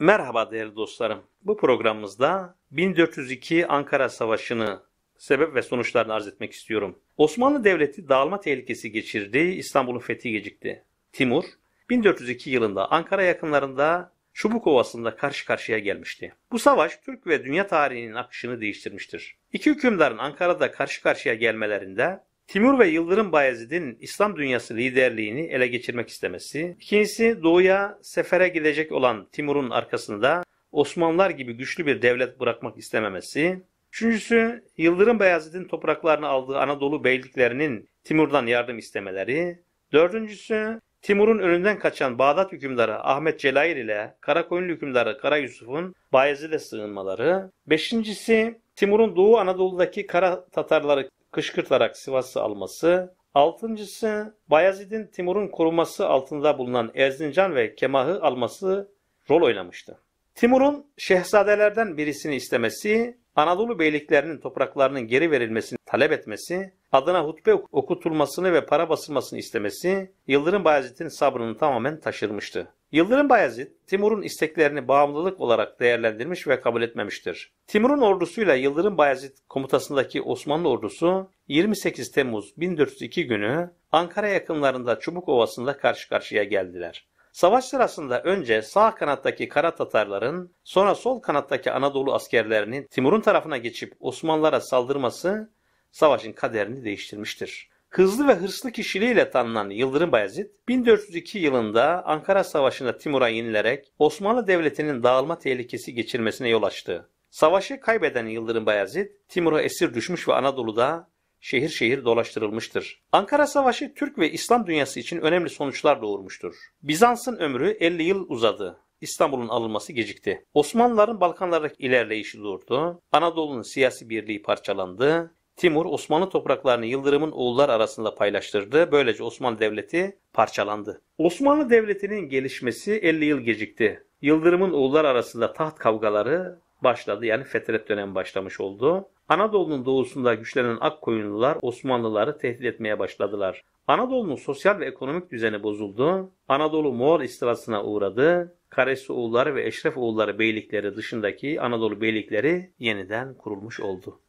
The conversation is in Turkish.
Merhaba değerli dostlarım. Bu programımızda 1402 Ankara Savaşı'nı sebep ve sonuçlarını arz etmek istiyorum. Osmanlı Devleti dağılma tehlikesi geçirdi, İstanbul'un fethi gecikti. Timur, 1402 yılında Ankara yakınlarında Çubuk Ovası'nda karşı karşıya gelmişti. Bu savaş Türk ve dünya tarihinin akışını değiştirmiştir. İki hükümdarın Ankara'da karşı karşıya gelmelerinde Timur ve Yıldırım Bayezid'in İslam dünyası liderliğini ele geçirmek istemesi, ikincisi doğuya sefere gidecek olan Timur'un arkasında Osmanlılar gibi güçlü bir devlet bırakmak istememesi, üçüncüsü Yıldırım Bayezid'in topraklarını aldığı Anadolu beyliklerinin Timur'dan yardım istemeleri, dördüncüsü Timur'un önünden kaçan Bağdat hükümdarı Ahmet Celayir ile Karakoyunlu hükümdarı Kara Yusuf'un Bayezid'e sığınmaları. Beşincisi Timur'un Doğu Anadolu'daki Kara Tatarları kışkırtarak Sivas'ı alması, altıncısı Bayezid'in Timur'un koruması altında bulunan Erzincan ve Kemah'ı alması rol oynamıştı. Timur'un şehzadelerden birisini istemesi, Anadolu beyliklerinin topraklarının geri verilmesini talep etmesi adına hutbe okutulmasını ve para basılmasını istemesi Yıldırım Bayezid'in sabrını tamamen taşırmıştı. Yıldırım Bayezid, Timur'un isteklerini bağımlılık olarak değerlendirmiş ve kabul etmemiştir. Timur'un ordusuyla Yıldırım Bayezid komutasındaki Osmanlı ordusu 28 Temmuz 1402 günü Ankara yakınlarında Çubuk Ovası'nda karşı karşıya geldiler. Savaş sırasında önce sağ kanattaki Kara Tatarların, sonra sol kanattaki Anadolu askerlerinin Timur'un tarafına geçip Osmanlılara saldırması savaşın kaderini değiştirmiştir. Hızlı ve hırslı kişiliğiyle tanınan Yıldırım Bayezid, 1402 yılında Ankara Savaşı'nda Timur'a yenilerek Osmanlı Devleti'nin dağılma tehlikesi geçirmesine yol açtı. Savaşı kaybeden Yıldırım Bayezid, Timur'a esir düşmüş ve Anadolu'da şehir şehir dolaştırılmıştır. Ankara Savaşı Türk ve İslam dünyası için önemli sonuçlar doğurmuştur. Bizans'ın ömrü 50 yıl uzadı. İstanbul'un alınması gecikti. Osmanlıların Balkanlardaki ilerleyişi durdu. Anadolu'nun siyasi birliği parçalandı. Timur Osmanlı topraklarını Yıldırım'ın oğullar arasında paylaştırdı. Böylece Osmanlı Devleti parçalandı. Osmanlı Devleti'nin gelişmesi 50 yıl gecikti. Yıldırım'ın oğullar arasında taht kavgaları başladı. Yani fetret dönemi başlamış oldu. Anadolu'nun doğusunda güçlenen Akkoyunlular Osmanlıları tehdit etmeye başladılar. Anadolu'nun sosyal ve ekonomik düzeni bozuldu. Anadolu Moğol istilasına uğradı. Karesi oğulları ve Eşref oğulları beylikleri dışındaki Anadolu beylikleri yeniden kurulmuş oldu.